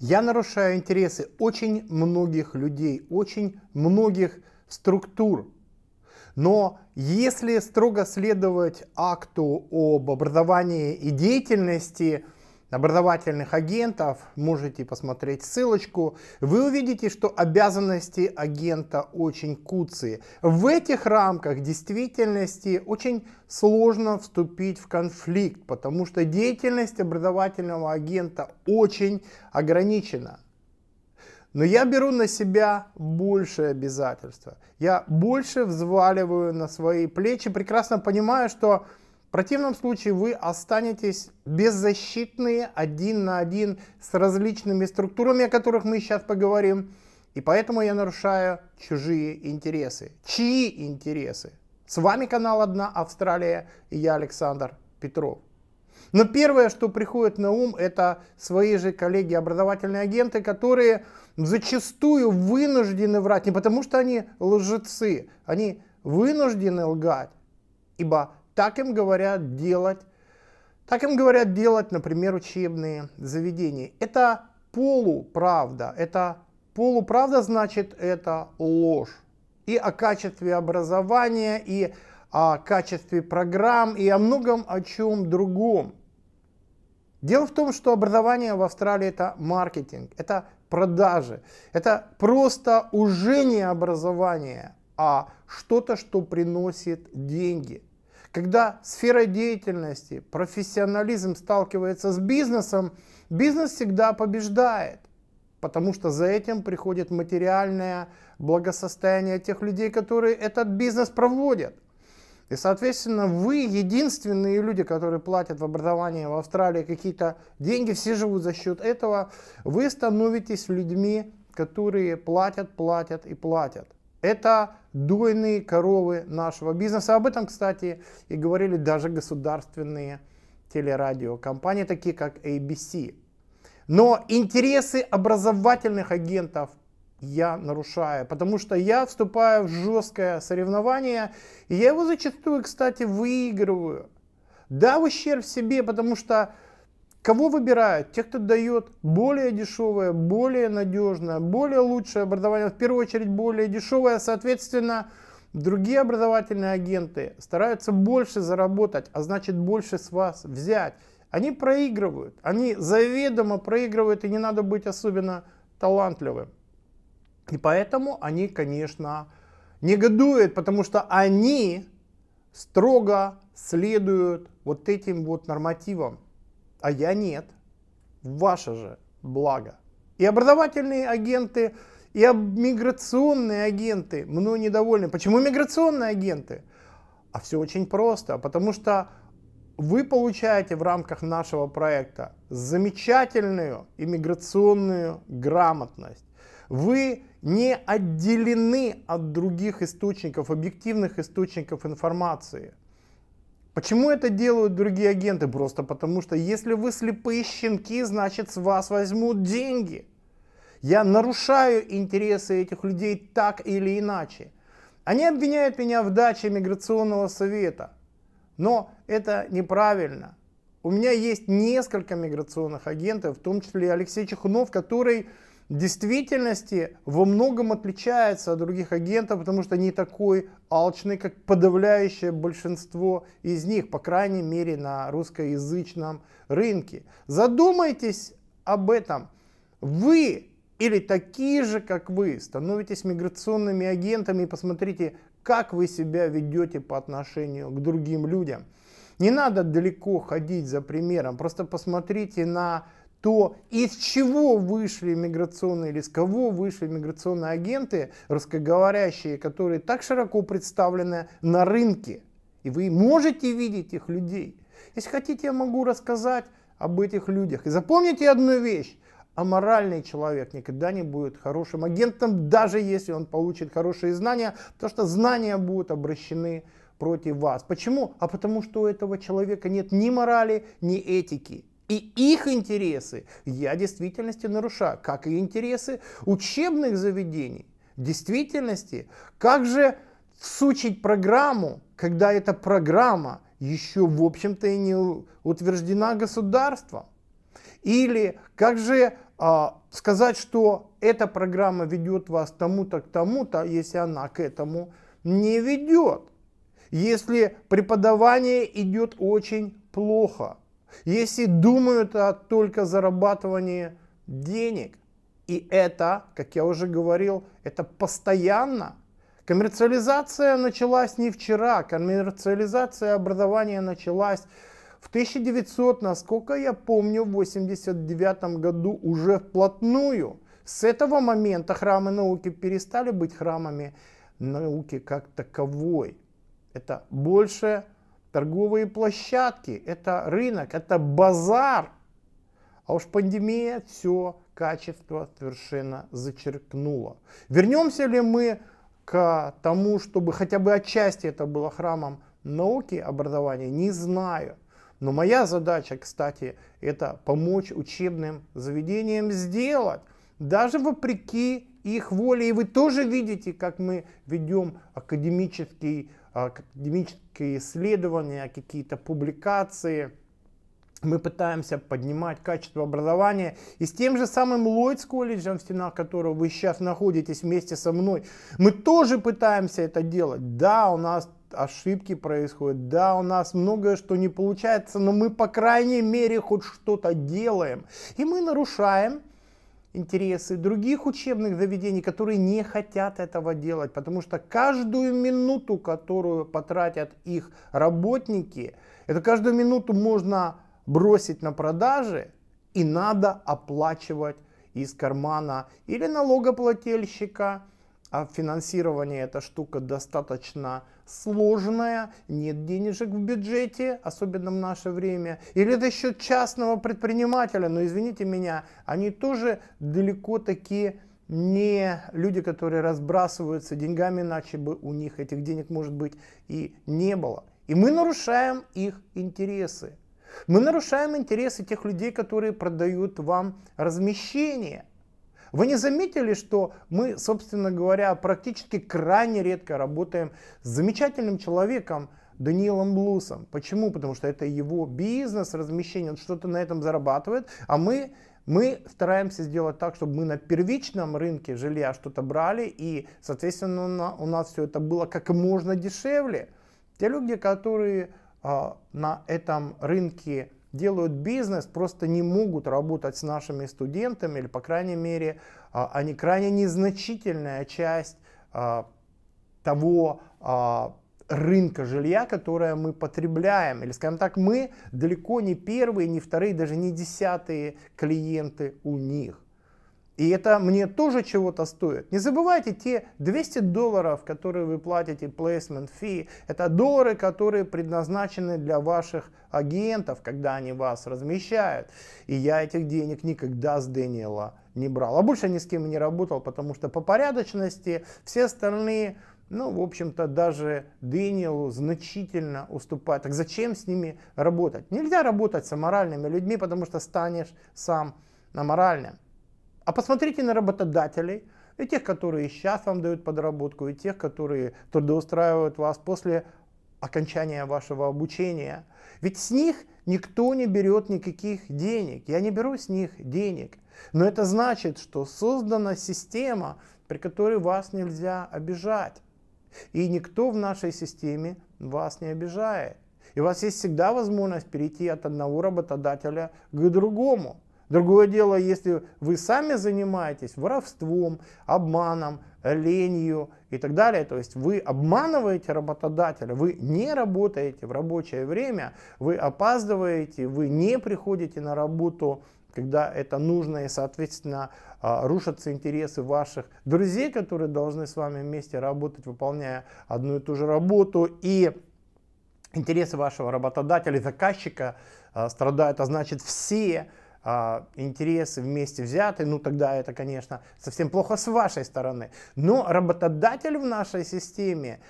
Я нарушаю интересы очень многих людей, очень многих структур. Но если строго следовать акту об образовании и деятельности, образовательных агентов, можете посмотреть ссылочку, вы увидите, что обязанности агента очень куцые. В этих рамках действительности очень сложно вступить в конфликт, потому что деятельность образовательного агента очень ограничена. Но я беру на себя больше обязательства. Я больше взваливаю на свои плечи, прекрасно понимаю, что в противном случае вы останетесь беззащитные один на один с различными структурами, о которых мы сейчас поговорим. И поэтому я нарушаю чужие интересы. Чьи интересы? С вами канал «Одна Австралия» и я Александр Петров. Но первое, что приходит на ум, это свои же коллеги-образовательные агенты, которые зачастую вынуждены врать. Не потому что они лжецы, они вынуждены лгать, ибо так им говорят делать, так им говорят делать, например, учебные заведения. Это полуправда, это полуправда значит это ложь. И о качестве образования, и о качестве программ, и о многом о чем другом. Дело в том, что образование в Австралии это маркетинг, это продажи. Это просто уже не образование, а что-то, что приносит деньги – когда сфера деятельности, профессионализм сталкивается с бизнесом, бизнес всегда побеждает. Потому что за этим приходит материальное благосостояние тех людей, которые этот бизнес проводят. И, соответственно, вы единственные люди, которые платят в образование в Австралии какие-то деньги, все живут за счет этого. Вы становитесь людьми, которые платят, платят и платят. Это дойные коровы нашего бизнеса. Об этом, кстати, и говорили даже государственные телерадиокомпании, такие как ABC. Но интересы образовательных агентов я нарушаю, потому что я вступаю в жесткое соревнование, и я его зачастую, кстати, выигрываю. Да, в ущерб себе, потому что Кого выбирают? Тех, кто дает более дешевое, более надежное, более лучшее образование, в первую очередь более дешевое, а, соответственно, другие образовательные агенты стараются больше заработать, а значит больше с вас взять. Они проигрывают, они заведомо проигрывают, и не надо быть особенно талантливым. И поэтому они, конечно, негодуют, потому что они строго следуют вот этим вот нормативам а я нет. Ваше же благо. И образовательные агенты, и миграционные агенты мной недовольны. Почему миграционные агенты? А все очень просто, потому что вы получаете в рамках нашего проекта замечательную иммиграционную грамотность. Вы не отделены от других источников, объективных источников информации. Почему это делают другие агенты? Просто потому, что если вы слепые щенки, значит с вас возьмут деньги. Я нарушаю интересы этих людей так или иначе. Они обвиняют меня в даче миграционного совета. Но это неправильно. У меня есть несколько миграционных агентов, в том числе Алексей Чехунов, который действительности во многом отличается от других агентов, потому что не такой алчный, как подавляющее большинство из них, по крайней мере на русскоязычном рынке. Задумайтесь об этом. Вы или такие же, как вы, становитесь миграционными агентами и посмотрите, как вы себя ведете по отношению к другим людям. Не надо далеко ходить за примером, просто посмотрите на то из чего вышли миграционные или с кого вышли миграционные агенты, русскоговорящие, которые так широко представлены на рынке. И вы можете видеть их людей. Если хотите, я могу рассказать об этих людях. И запомните одну вещь. Аморальный человек никогда не будет хорошим агентом, даже если он получит хорошие знания, то что знания будут обращены против вас. Почему? А потому что у этого человека нет ни морали, ни этики. И их интересы я в действительности нарушаю, как и интересы учебных заведений. В действительности, как же сучить программу, когда эта программа еще, в общем-то, и не утверждена государством? Или как же а, сказать, что эта программа ведет вас тому-то к тому-то, а если она к этому не ведет? Если преподавание идет очень плохо – если думают о только зарабатывании денег. И это, как я уже говорил, это постоянно. Коммерциализация началась не вчера, коммерциализация образования началась в 1900, насколько я помню, в 1989 году уже вплотную. С этого момента храмы науки перестали быть храмами науки как таковой. Это больше Торговые площадки, это рынок, это базар. А уж пандемия все качество совершенно зачеркнула. Вернемся ли мы к тому, чтобы хотя бы отчасти это было храмом науки, образования, не знаю. Но моя задача, кстати, это помочь учебным заведениям сделать, даже вопреки их воле. И вы тоже видите, как мы ведем академический академические исследования, какие-то публикации. Мы пытаемся поднимать качество образования. И с тем же самым Ллойдс колледжем, в стенах которого вы сейчас находитесь вместе со мной, мы тоже пытаемся это делать. Да, у нас ошибки происходят, да, у нас многое что не получается, но мы по крайней мере хоть что-то делаем. И мы нарушаем интересы других учебных заведений, которые не хотят этого делать, потому что каждую минуту, которую потратят их работники, это каждую минуту можно бросить на продажи и надо оплачивать из кармана или налогоплательщика, а финансирование эта штука достаточно сложная, нет денежек в бюджете, особенно в наше время. Или это еще частного предпринимателя, но извините меня, они тоже далеко такие не люди, которые разбрасываются деньгами, иначе бы у них этих денег, может быть, и не было. И мы нарушаем их интересы. Мы нарушаем интересы тех людей, которые продают вам размещение. Вы не заметили, что мы, собственно говоря, практически крайне редко работаем с замечательным человеком, Даниилом Блусом. Почему? Потому что это его бизнес, размещение, он что-то на этом зарабатывает, а мы мы стараемся сделать так, чтобы мы на первичном рынке жилья что-то брали, и, соответственно, у нас все это было как можно дешевле. Те люди, которые э, на этом рынке делают бизнес, просто не могут работать с нашими студентами, или, по крайней мере, а, они крайне незначительная часть а, того а, рынка жилья, которое мы потребляем. Или, скажем так, мы далеко не первые, не вторые, даже не десятые клиенты у них. И это мне тоже чего-то стоит. Не забывайте те 200 долларов, которые вы платите placement fee. Это доллары, которые предназначены для ваших агентов, когда они вас размещают. И я этих денег никогда с Дэниела не брал. А больше ни с кем не работал, потому что по порядочности все остальные ну, в общем-то, даже Дэниелу значительно уступает. Так зачем с ними работать? Нельзя работать с аморальными людьми, потому что станешь сам аморальным. А посмотрите на работодателей, и тех, которые сейчас вам дают подработку, и тех, которые трудоустраивают вас после окончания вашего обучения. Ведь с них никто не берет никаких денег. Я не беру с них денег. Но это значит, что создана система, при которой вас нельзя обижать. И никто в нашей системе вас не обижает. И у вас есть всегда возможность перейти от одного работодателя к другому. Другое дело, если вы сами занимаетесь воровством, обманом, ленью и так далее, то есть вы обманываете работодателя, вы не работаете в рабочее время, вы опаздываете, вы не приходите на работу когда это нужно, и, соответственно, а, рушатся интересы ваших друзей, которые должны с вами вместе работать, выполняя одну и ту же работу, и интересы вашего работодателя, заказчика а, страдают, а значит все а, интересы вместе взяты, ну тогда это, конечно, совсем плохо с вашей стороны. Но работодатель в нашей системе,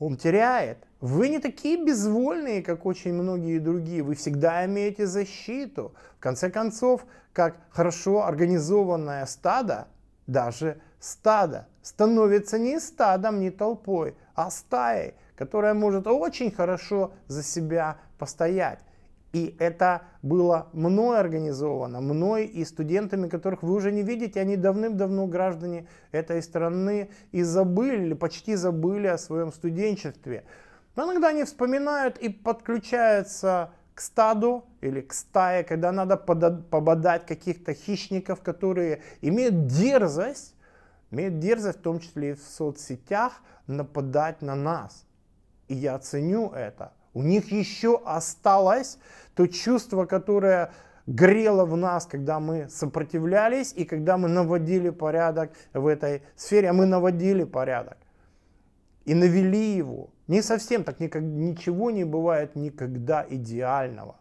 он теряет. Вы не такие безвольные, как очень многие другие. Вы всегда имеете защиту. В конце концов, как хорошо организованное стадо, даже стадо, становится не стадом, не толпой, а стаей, которая может очень хорошо за себя постоять. И это было мной организовано, мной и студентами, которых вы уже не видите, они давным-давно граждане этой страны и забыли, или почти забыли о своем студенчестве. Но иногда они вспоминают и подключаются к стаду или к стае, когда надо пободать каких-то хищников, которые имеют дерзость, имеют дерзость в том числе и в соцсетях нападать на нас. И я ценю это – у них еще осталось то чувство, которое грело в нас, когда мы сопротивлялись и когда мы наводили порядок в этой сфере, а мы наводили порядок и навели его. Не совсем так, никак, ничего не бывает никогда идеального.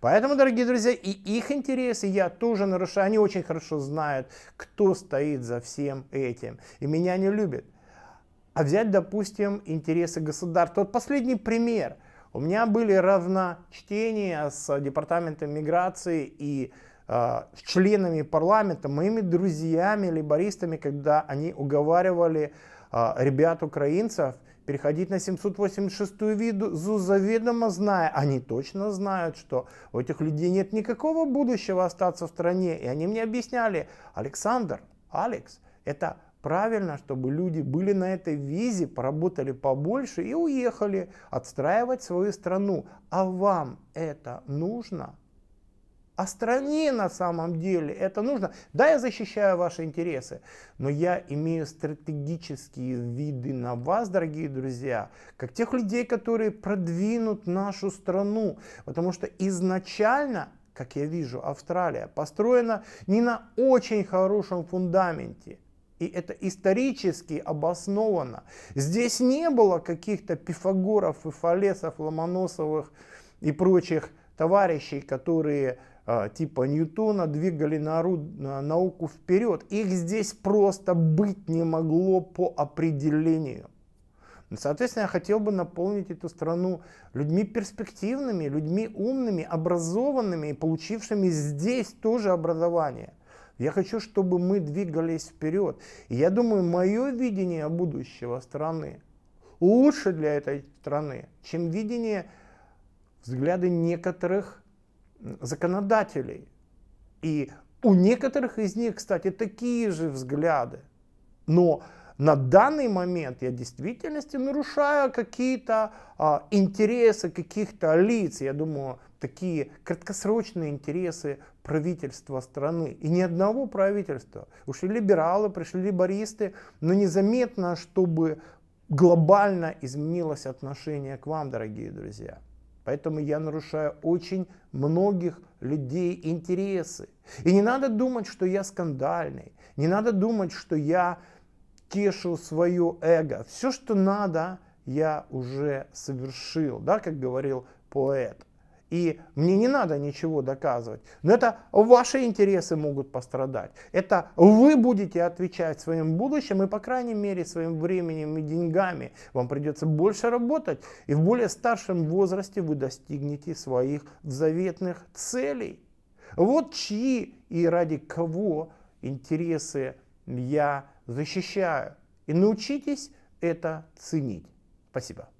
Поэтому, дорогие друзья, и их интересы я тоже нарушаю. Они очень хорошо знают, кто стоит за всем этим. И меня не любят. А взять, допустим, интересы государства. Вот последний пример. У меня были разночтения с департаментом миграции и э, с членами парламента, моими друзьями, либористами, когда они уговаривали э, а, ребят-украинцев переходить на 786-ю визу, заведомо зная, они точно знают, что у этих людей нет никакого будущего остаться в стране. И они мне объясняли, Александр, Алекс, это правильно, чтобы люди были на этой визе, поработали побольше и уехали отстраивать свою страну. А вам это нужно? А стране на самом деле это нужно. Да, я защищаю ваши интересы, но я имею стратегические виды на вас, дорогие друзья, как тех людей, которые продвинут нашу страну. Потому что изначально, как я вижу, Австралия построена не на очень хорошем фундаменте – и это исторически обосновано. Здесь не было каких-то пифагоров и фалесов, ломоносовых и прочих товарищей, которые а, типа Ньютона двигали науку вперед. Их здесь просто быть не могло по определению. Ну, соответственно, я хотел бы наполнить эту страну людьми перспективными, людьми умными, образованными и получившими здесь тоже образование – я хочу, чтобы мы двигались вперед. И я думаю, мое видение будущего страны лучше для этой страны, чем видение взгляды некоторых законодателей. И у некоторых из них, кстати, такие же взгляды. Но на данный момент я в действительности нарушаю какие-то а, интересы каких-то лиц. Я думаю, такие краткосрочные интересы правительства страны. И ни одного правительства. Ушли либералы, пришли либористы, но незаметно, чтобы глобально изменилось отношение к вам, дорогие друзья. Поэтому я нарушаю очень многих людей интересы. И не надо думать, что я скандальный. Не надо думать, что я тешил свое эго. Все, что надо, я уже совершил, да, как говорил поэт. И мне не надо ничего доказывать. Но это ваши интересы могут пострадать. Это вы будете отвечать своим будущим и, по крайней мере, своим временем и деньгами. Вам придется больше работать. И в более старшем возрасте вы достигнете своих заветных целей. Вот чьи и ради кого интересы я защищаю. И научитесь это ценить. Спасибо.